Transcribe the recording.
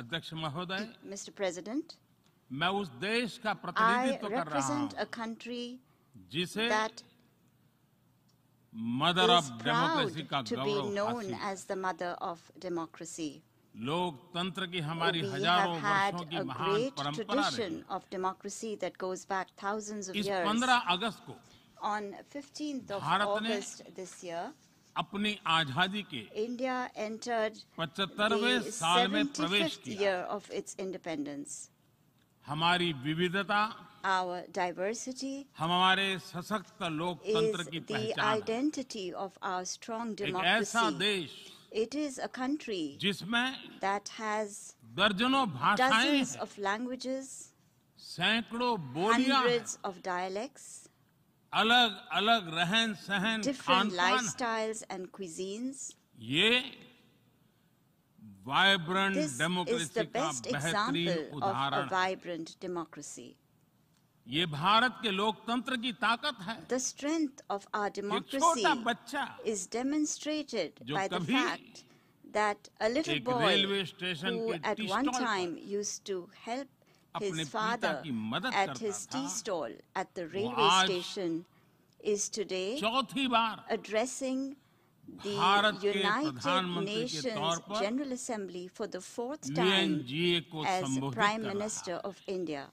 अध्यक्ष महोदय mister president मैं उस देश का प्रतिनिधित्व कर रहा हूं जिसे मदर ऑफ डेमोक्रेसी का गौरव हासिल लोकतंत्र की हमारी हजारों वर्षों की महान परंपरा of democracy that goes back thousands of years. 15 अगस्त को on 15th of August this year अपनी आजादी के इंडिया एंटर्ड पचहत्तरवे साल में प्रवेश किया ऑफ इट्स इंडिपेंडेंस हमारी विविधता आवर डाइवर्सिटी हमारे सशक्त लोकतंत्र की पहचान identity of our strong democracy ऐसा देश इट इज अ कंट्री जिसमें दैट हैज दर्जनों भाषाएं ऑफ लैंग्वेजेस सैकड़ों बोलियां ऑफ डायलैक्ट्स अलग अलग रहन सहन डिफरेंट लाइफस्टाइल्स एंड क्विजींस ये वाइब्रेंट डेमोक्रेसी का वाइब्रेंट डेमोक्रेसी ये भारत के लोकतंत्र की ताकत है the strength of our democracy बच्चा is demonstrated by the fact that a little boy who at one time used to help his father at his tea stall at the railway station is today addressing the United Nations General Assembly for the fourth time as Prime Minister of India.